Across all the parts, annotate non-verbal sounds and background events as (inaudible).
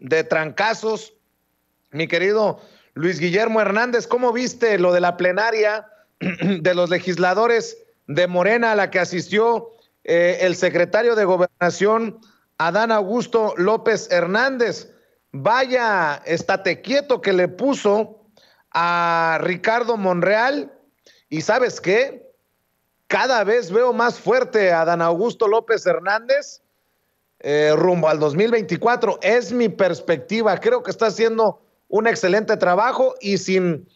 de trancazos. Mi querido Luis Guillermo Hernández, ¿cómo viste lo de la plenaria (clears throat) de los legisladores de Morena a la que asistió eh, el secretario de Gobernación, Adán Augusto López Hernández? Vaya, estate quieto que le puso a Ricardo Monreal. Y sabes qué? Cada vez veo más fuerte a Adán Augusto López Hernández eh, rumbo al 2024. Es mi perspectiva. Creo que está haciendo un excelente trabajo y sin,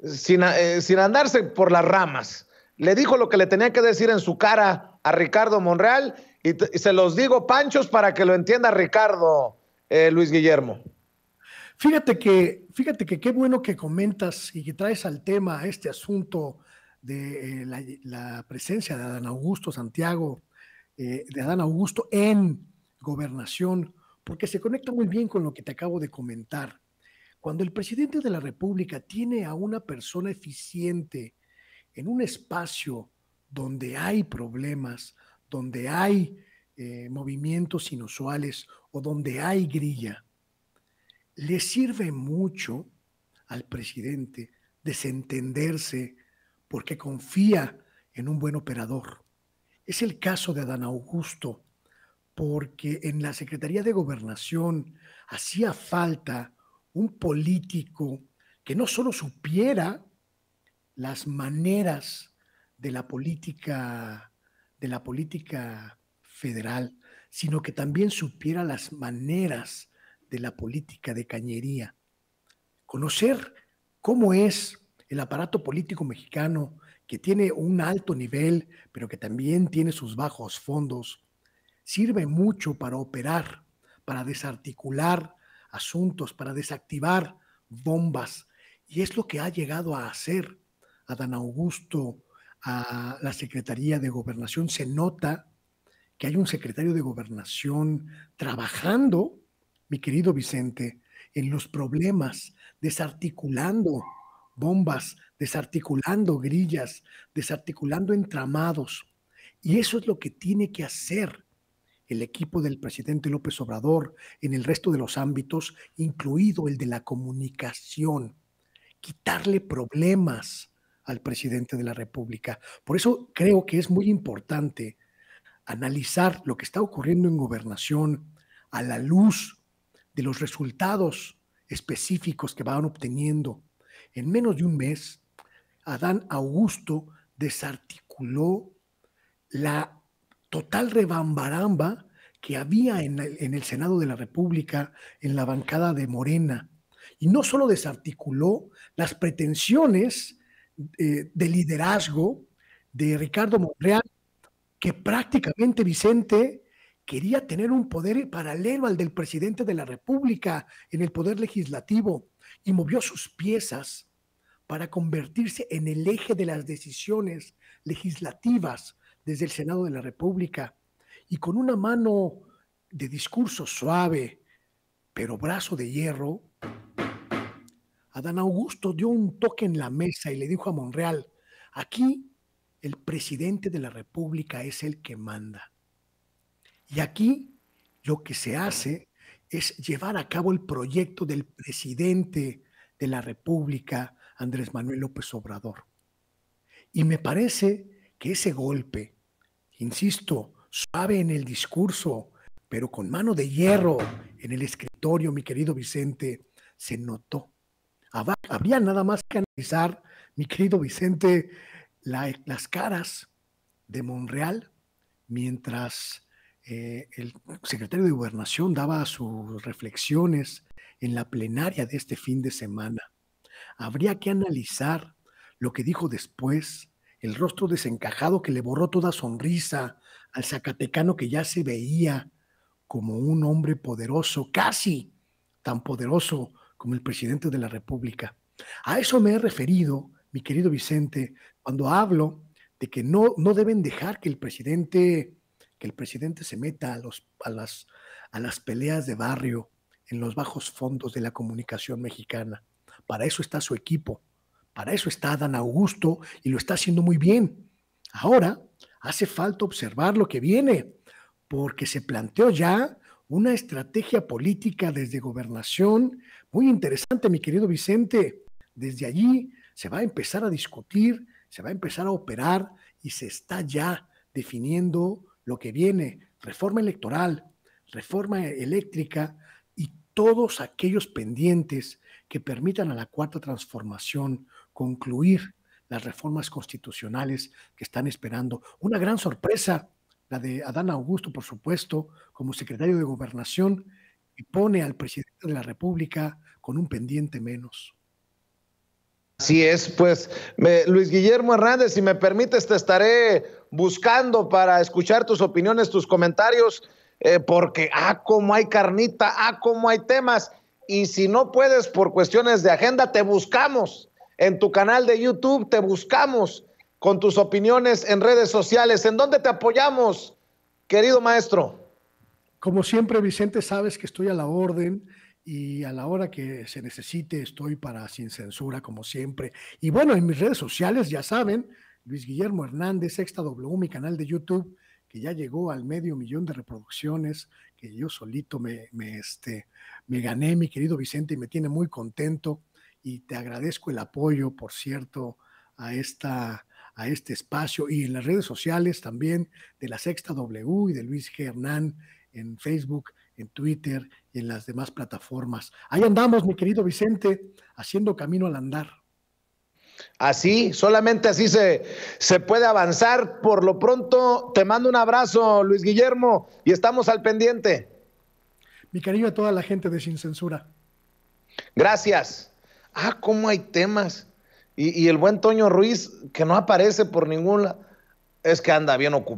eh, sin, andarse por las ramas. Le dijo lo que le tenía que decir en su cara a Ricardo Monreal y, se los digo, Panchos, para que lo entienda Ricardo eh, Luis Guillermo. Fíjate que, fíjate que qué bueno que comentas y que traes al tema este asunto de la, la, presencia de Adán Augusto Santiago eh, de Adán Augusto en gobernación, porque se conecta muy bien con lo que te acabo de comentar. Cuando el presidente de la República tiene a una persona eficiente en un espacio donde hay problemas, donde hay eh, movimientos inusuales o donde hay grilla, le sirve mucho al presidente desentenderse porque confía en un buen operador. Es el caso de Adán Augusto, porque en la Secretaría de Gobernación hacía falta un político que no solo supiera las maneras de la política de la política federal, sino que también supiera las maneras de la política de cañería. Conocer cómo es el aparato político mexicano que tiene un alto nivel, pero que también tiene sus bajos fondos, sirve mucho para operar, para desarticular asuntos, para desactivar bombas. Y es lo que ha llegado a hacer Adán Augusto a la Secretaría de Gobernación. Se nota que hay un secretario de Gobernación trabajando, mi querido Vicente, en los problemas, desarticulando bombas, desarticulando grillas, desarticulando entramados. Y eso es lo que tiene que hacer el equipo del presidente López Obrador en el resto de los ámbitos, incluido el de la comunicación. Quitarle problemas al presidente de la República. Por eso creo que es muy importante analizar lo que está ocurriendo en gobernación a la luz de los resultados específicos que van obteniendo en menos de un mes, Adán Augusto desarticuló la total rebambaramba que había en el, Senado de la República, en la bancada de Morena. Y no solo desarticuló las pretensiones eh, de liderazgo de Ricardo Monreal, que prácticamente Vicente quería tener un poder paralelo al del presidente de la República en el poder legislativo y movió sus piezas para convertirse en el eje de las decisiones legislativas desde el Senado de la República y con una mano de discurso suave, pero brazo de hierro, Adán Augusto dio un toque en la mesa y le dijo a Monreal, aquí el presidente de la República es el que manda. Y aquí lo que se hace es llevar a cabo el proyecto del presidente de la República, Andrés Manuel López Obrador. Y me parece que ese golpe, insisto, suave en el discurso, pero con mano de hierro en el escritorio, mi querido Vicente, se notó. Habría nada más que analizar, mi querido Vicente, las caras de Monreal mientras eh, el secretario de Gobernación daba sus reflexiones en la plenaria de este fin de semana. Habría que analizar lo que dijo después, el rostro desencajado que le borró toda sonrisa al Zacatecano que ya se veía como un hombre poderoso, casi tan poderoso como el presidente de la República. A eso me he referido, mi querido Vicente, cuando hablo de que no, no deben dejar que el presidente que el presidente se meta a, los, a, las, a las peleas de barrio en los bajos fondos de la comunicación mexicana. Para eso está su equipo, para eso está Dan Augusto y lo está haciendo muy bien. Ahora hace falta observar lo que viene, porque se planteó ya una estrategia política desde gobernación muy interesante, mi querido Vicente. Desde allí se va a empezar a discutir, se va a empezar a operar y se está ya definiendo lo que viene, reforma electoral, reforma eléctrica y todos aquellos pendientes que permitan a la cuarta transformación concluir las reformas constitucionales que están esperando. Una gran sorpresa, la de Adán Augusto, por supuesto, como secretario de gobernación, y pone al presidente de la República con un pendiente menos. Así es, pues Luis Guillermo Hernández, si me permites, te estaré buscando para escuchar tus opiniones, tus comentarios, eh, porque, ah, cómo hay carnita, ah, cómo hay temas. Y si no puedes por cuestiones de agenda, te buscamos en tu canal de YouTube, te buscamos con tus opiniones en redes sociales. ¿En dónde te apoyamos, querido maestro? Como siempre, Vicente, sabes que estoy a la orden y a la hora que se necesite estoy para sin censura, como siempre. Y bueno, en mis redes sociales, ya saben, Luis Guillermo Hernández, Sexta W, mi canal de YouTube, que ya llegó al medio millón de reproducciones, que yo solito me, este, me gané, mi querido Vicente, y me tiene muy contento. Y te agradezco el apoyo, por cierto, a, esta, a este espacio y en las redes sociales también de la Sexta W y de Luis G. Hernán en Facebook, en Twitter y en las demás plataformas. Ahí andamos, mi querido Vicente, haciendo camino al andar. Así, solamente así se, se puede avanzar. Por lo pronto, te mando un abrazo, Luis Guillermo, y estamos al pendiente. Mi cariño a toda la gente de Sin Censura. Gracias. Ah, cómo hay temas. Y, el buen Toño Ruiz, que no aparece por ninguna, Es que anda bien ocupado.